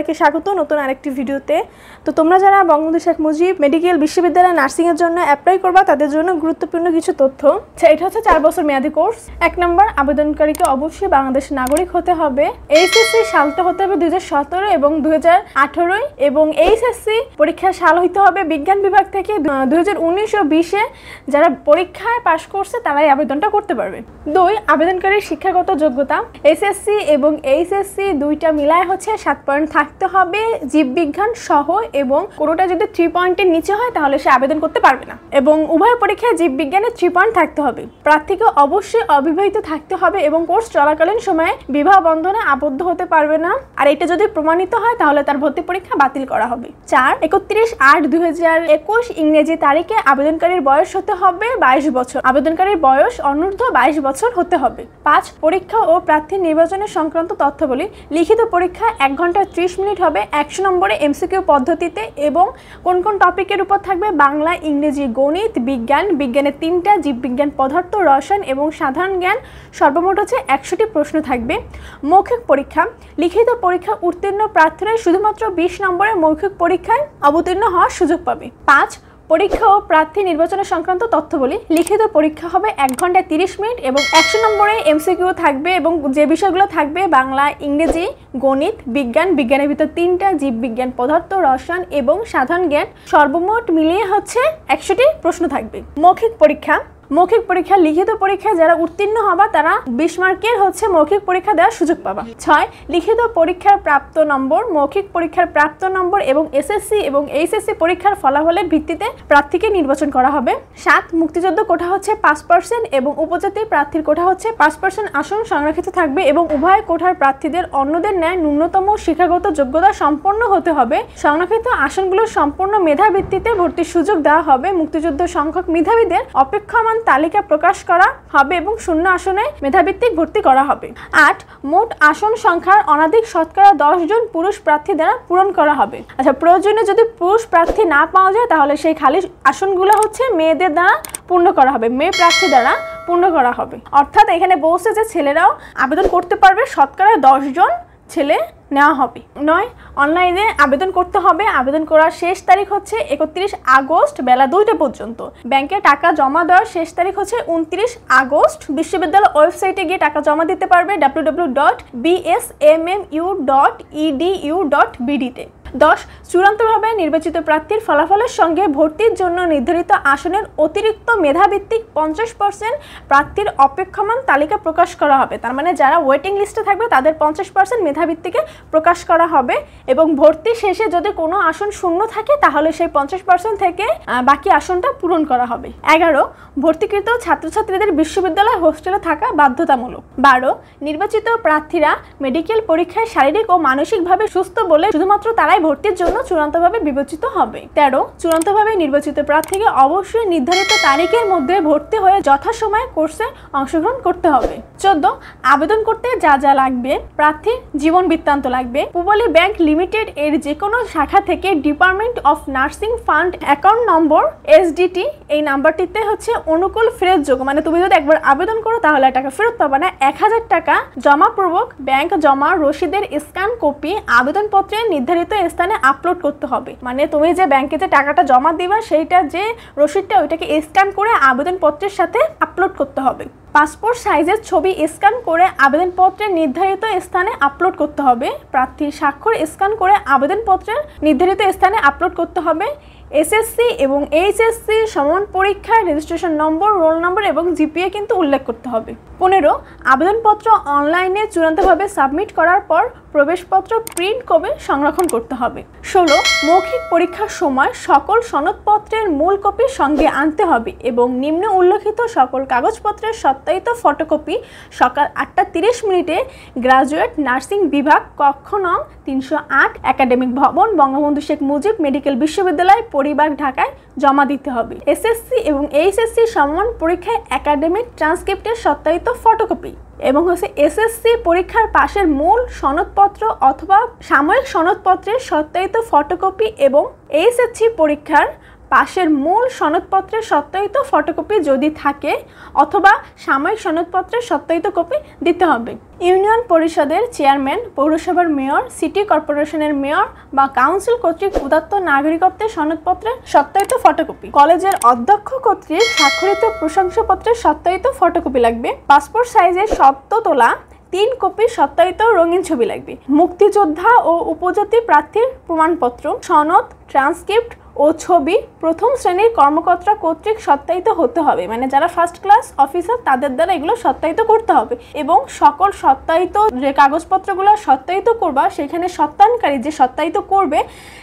সবাইকে স্বাগত নতুন আরেকটি ভিডিওতে তো তোমরা যারা বঙ্গবন্ধু শেখ মুজিব মেডিকেল বিশ্ববিদ্যালয় নার্সিংয়ের জন্য অ্যাপ্লাই করবা তাদের জন্য গুরুত্বপূর্ণ কিছু তথ্য আচ্ছা, এটা হচ্ছে চার বছর মেয়াদি কোর্স এক নম্বর আবেদনকারীকে অবশ্যই বাংলাদেশের নাগরিক হতে হবে এইচএসসি সালটা হতে হবে দুই হাজার এবং দুই এবং এইচএসসি পরীক্ষার সাল হইতে হবে বিজ্ঞান বিভাগ থেকে দুই ও বিশে যারা পরীক্ষায় পাশ করছে তারাই আবেদনটা করতে পারবে দুই আবেদনকারীর শিক্ষাগত যোগ্যতা এসএসসি এবং এইচএসসি দুইটা মিলায় হচ্ছে সাত পয়েন্ট রাখতে হবে জীববিজ্ঞান সহ এবং কোনোটা যদি থ্রি পয়েন্টের নিচে হয় তাহলে সে আবেদন করতে পারবে না এবং উভয় পরীক্ষায় জীববিজ্ঞানের থ্রি পয়েন্ট থাকতে হবে প্রার্থীকে অবশ্যই অবিবাহিত থাকতে হবে এবং কোর্স চলাকালীন সময়ে বিবাহ বন্ধনে আবদ্ধ হতে পারবে না আর এটা যদি প্রমাণিত হয় তাহলে তার ভর্তি পরীক্ষা বাতিল করা হবে চার একত্রিশ আট দুই একুশ ইংরেজি তারিখে আবেদনকারীর বয়স হতে হবে বাইশ বছর আবেদনকারীর বয়স অনূর্ধ্ব বাইশ বছর হতে হবে পাঁচ পরীক্ষা ও প্রার্থী নির্বাচনের সংক্রান্ত তথ্যগুলি লিখিত পরীক্ষা এক ঘন্টা ত্রিশ মিনিট হবে একশো নম্বরে এমসিকিউ পদ্ধতিতে এবং কোন কোন টপিকের উপর থাকবে বাংলা ইংরেজি গণিত বিজ্ঞান বিজ্ঞানের তিনটা জীববিজ্ঞান পদার্থ রসায়ন এবং সাধারণ জ্ঞান সর্বমোট হচ্ছে একশোটি প্রশ্ন থাকবে মৌখিক পরীক্ষা লিখিত পরীক্ষা উত্তীর্ণ প্রার্থীরা শুধুমাত্র বিশ নম্বরের মৌখিক পরীক্ষায় অবতীর্ণ হওয়ার সুযোগ পাবে পাঁচ পরীক্ষা ও প্রার্থী নির্বাচনের সংক্রান্ত তথ্য বলি লিখিত পরীক্ষা হবে এক ঘন্টায় তিরিশ মিনিট এবং একশো নম্বরে এমসিকিউ থাকবে এবং যে বিষয়গুলো থাকবে বাংলা ইংরেজি গণিত বিজ্ঞান বিজ্ঞানের ভিতর তিনটা জীববিজ্ঞান পদার্থ রসায়ন এবং সাধারণ জ্ঞান সর্বমোট মিলিয়ে হচ্ছে একশোটি প্রশ্ন থাকবে মৌখিক পরীক্ষা মৌখিক পরীক্ষা লিখিত পরীক্ষায় যারা উত্তীর্ণ হবা তারা বিশ মার্কের হচ্ছে মৌখিক পরীক্ষা দেওয়ার সুযোগ পাবা ছয় লিখিত পরীক্ষার প্রাপ্ত নম্বর মৌখিক পরীক্ষার প্রাপ্ত নম্বর এবং এসএসসি এবং এইচএসসি পরীক্ষার ফলাফলের ভিত্তিতে প্রার্থীকে নির্বাচন করা হবে সাত মুক্তিযোদ্ধ কোঠা হচ্ছে পাঁচ পার্সেন্ট এবং উপজাতি প্রার্থীর কোঠা হচ্ছে পাঁচ পার্সেন্ট আসন সংরক্ষিত থাকবে এবং উভয় কোঠার প্রার্থীদের অন্যদের ন্যায় ন্যূনতম শিক্ষাগত যোগ্যতা সম্পন্ন হতে হবে সংরক্ষিত আসনগুলো সম্পূর্ণ মেধা ভিত্তিতে ভর্তির সুযোগ দেওয়া হবে মুক্তিযুদ্ধ সংখ্যক মেধাবীদের অপেক্ষমান তালিকা প্রকাশ করা হবে এবং শূন্য আসনে মেধাভিত্তিক ভর্তি করা হবে আট মোট আসন সংখ্যার অনাধিক শতকরা দশ জন পুরুষ প্রার্থী দ্বারা পূরণ করা হবে আচ্ছা প্রয়োজনে যদি পুরুষ প্রার্থী না পাওয়া যায় তাহলে সেই খালি আসনগুলো হচ্ছে মেয়েদের দ্বারা পূর্ণ করা হবে মেয়ে প্রার্থী দ্বারা পূর্ণ করা হবে অর্থাৎ এখানে বলছে যে ছেলেরাও আবেদন করতে পারবে শতকরা দশজন জন ছেলে নেওয়া হবে নয় অনলাইনে আবেদন করতে হবে আবেদন করার শেষ তারিখ হচ্ছে একত্রিশ আগস্ট বেলা দুইটা পর্যন্ত ব্যাংকে টাকা জমা দেওয়ার শেষ তারিখ হচ্ছে উনত্রিশ আগস্ট বিশ্ববিদ্যালয় ওয়েবসাইটে গিয়ে টাকা জমা দিতে পারবে W W dot BSMMU dot EDU dot বিডিতে দশ চূড়ান্তভাবে নির্বাচিত প্রার্থীর ফলাফলের সঙ্গে ভর্তির জন্য নির্ধারিত আসনের অতিরিক্ত মেধাভিত্তিক পঞ্চাশ পার্সেন্ট প্রার্থীর অপেক্ষমান তালিকা প্রকাশ করা হবে তার মানে যারা ওয়েটিং লিস্টে থাকবে তাদের পঞ্চাশ পার্সেন্ট মেধাভিত্তিকে প্রকাশ করা হবে এবং ভর্তি শেষে যদি কোনো আসন শূন্য থাকে তাহলে সেই পঞ্চাশ পার্সেন্ট থেকে বাকি আসনটা পূরণ করা হবে এগারো ভর্তিকৃত ছাত্রছাত্রীদের বিশ্ববিদ্যালয় হোস্টেলে থাকা বাধ্যতামূলক বারো নির্বাচিত প্রার্থীরা মেডিকেল পরীক্ষায় শারীরিক ও মানসিকভাবে সুস্থ বলে শুধুমাত্র তারাই পরীক্ষায় ভর্তির জন্য চূড়ান্তভাবে বিবেচিত হবে তেরো চূড়ান্তভাবে নির্বাচিত প্রার্থীকে অবশ্যই নির্ধারিত তারিখের মধ্যে ভর্তি হয়ে যথাসময়ে কোর্সে অংশগ্রহণ করতে হবে চোদ্দ আবেদন করতে যা যা লাগবে প্রার্থীর জীবন বৃত্তান্ত লাগবে পুবলি ব্যাংক লিমিটেড এর যে কোনো শাখা থেকে department of nursing fund account number SDT এই নাম্বারটিতে হচ্ছে অনুকূল ফেরত যোগ্য মানে তুমি যদি একবার আবেদন করো তাহলে টাকা ফেরত পাবে না এক হাজার টাকা জমাপূর্বক ব্যাংক জমা রসিদের স্ক্যান কপি আবেদনপত্রে নির্ধারিত স্থানে আপলোড করতে হবে মানে তুমি যে ব্যাংকে যে টাকাটা জমা দিবা সেইটা যে রসিদটা ওইটাকে স্ক্যান করে আবেদনপত্রের সাথে আপলোড করতে হবে পাসপোর্ট সাইজের ছবি স্ক্যান করে আবেদনপত্রের নির্ধারিত স্থানে আপলোড করতে হবে প্রার্থীর স্বাক্ষর স্ক্যান করে আবেদনপত্রের নির্ধারিত স্থানে আপলোড করতে হবে এসএসসি এবং এইচএসসি সমন পরীক্ষায় রেজিস্ট্রেশন নম্বর রোল নম্বর এবং জিপিএ কিন্তু উল্লেখ করতে হবে পনেরো আবেদনপত্র অনলাইনে চূড়ান্তভাবে সাবমিট করার পর প্রবেশপত্র প্রিন্ট কপি সংরক্ষণ করতে হবে ষোলো মৌখিক পরীক্ষার সময় সকল সনদপত্রের মূল কপি সঙ্গে আনতে হবে এবং নিম্ন উল্লেখিত সকল কাগজপত্রের সত্যায়িত ফটোকপি সকাল আটটা তিরিশ মিনিটে গ্রাজুয়েট নার্সিং বিভাগ কক্ষ নং তিনশো আট একাডেমিক ভবন বঙ্গবন্ধু শেখ মুজিব মেডিকেল বিশ্ববিদ্যালয় পরিবার ঢাকায় জমা দিতে হবে এসএসসি এবং এইচএসসি সমমান পরীক্ষায় একাডেমিক ট্রান্সক্রিপ্টের সত্যায়িত ফটোকপি এবং হচ্ছে এসএসসি পরীক্ষার পাশের মূল সনদপত্র অথবা সাময়িক সনদপত্রের সত্যায়িত ফটোকপি এবং এইচএসসি পরীক্ষার পাশের মূল সনদপত্রের সত্যায়িত ফটোকপি যদি থাকে অথবা সাময়িক সনদপত্রের সত্যায়িত কপি দিতে হবে ইউনিয়ন পরিষদের চেয়ারম্যান পৌরসভার মেয়র সিটি কর্পোরেশনের মেয়র বা কাউন্সিল কর্তৃক উদাত্ত নাগরিকত্বের সনদপত্রের সত্যায়িত ফটোকপি কলেজের অধ্যক্ষ কর্তৃক স্বাক্ষরিত প্রশংসাপত্রের সত্যায়িত ফটোকপি লাগবে পাসপোর্ট সাইজের সত্য তোলা তিন কপি সত্যায়িত রঙিন ছবি লাগবে মুক্তিযোদ্ধা ও উপজাতি প্রার্থীর প্রমাণপত্র সনদ ট্রান্সক্রিপ্ট ও ছবি প্রথম শ্রেণীর কর্মকর্তা কর্তৃক সত্যায়িত হতে হবে মানে যারা ফার্স্ট ক্লাস অফিসার তাদের দ্বারা এগুলো সত্যায়িত করতে হবে এবং সকল সত্যায়িত যে কাগজপত্রগুলো সত্যায়িত করবা সেখানে সত্যায়নকারী যে সত্যায়িত করবে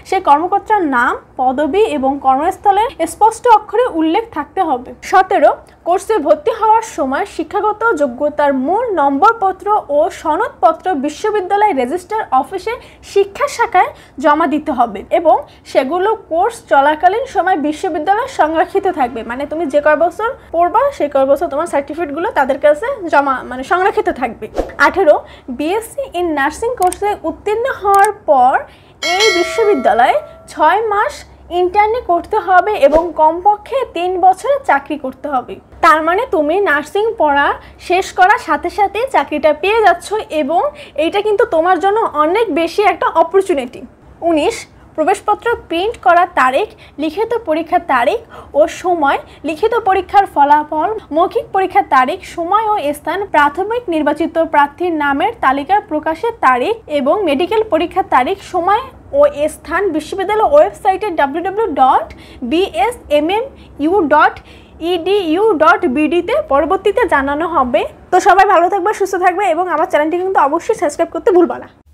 সেই কর্মকর্তার নাম পদবি এবং কর্মস্থলে স্পষ্ট অক্ষরে উল্লেখ থাকতে হবে সতেরো কোর্সে ভর্তি হওয়ার সময় শিক্ষাগত যোগ্যতার মূল নম্বরপত্র ও সনদপত্র বিশ্ববিদ্যালয় রেজিস্ট্রার অফিসে শিক্ষা শাখায় জমা দিতে হবে এবং সেগুলো কোর্স চলাকালীন সময় বিশ্ববিদ্যালয় সংরক্ষিত থাকবে মানে তুমি যে কয় বছর পড়বা সেই কয় বছর তোমার সার্টিফিকেটগুলো তাদের কাছে জমা মানে সংরক্ষিত থাকবে আঠেরো বিএসসি ইন নার্সিং কোর্সে উত্তীর্ণ হওয়ার পর এই বিশ্ববিদ্যালয়ে ছয় মাস ইন্টারনে করতে হবে এবং কমপক্ষে তিন বছরে চাকরি করতে হবে তার মানে তুমি নার্সিং পড়া শেষ করার সাথে সাথে চাকরিটা পেয়ে যাচ্ছ এবং এইটা কিন্তু তোমার জন্য অনেক বেশি একটা অপরচুনিটি উনিশ প্রবেশপত্র প্রিন্ট করা তারিখ লিখিত পরীক্ষার তারিখ ও সময় লিখিত পরীক্ষার ফলাফল মৌখিক পরীক্ষার তারিখ সময় ও স্থান প্রাথমিক নির্বাচিত প্রার্থীর নামের তালিকা প্রকাশের তারিখ এবং মেডিকেল পরীক্ষার তারিখ সময় ও স্থান বিশ্ববিদ্যালয় ওয়েবসাইটে W dot BSMM U dot EDU dot বিডিতে পরবর্তীতে জানানো হবে তো সবাই ভালো থাকবে সুস্থ থাকবে এবং আমার চ্যানেলটি কিন্তু অবশ্যই সাবস্ক্রাইব করতে ভুলবা না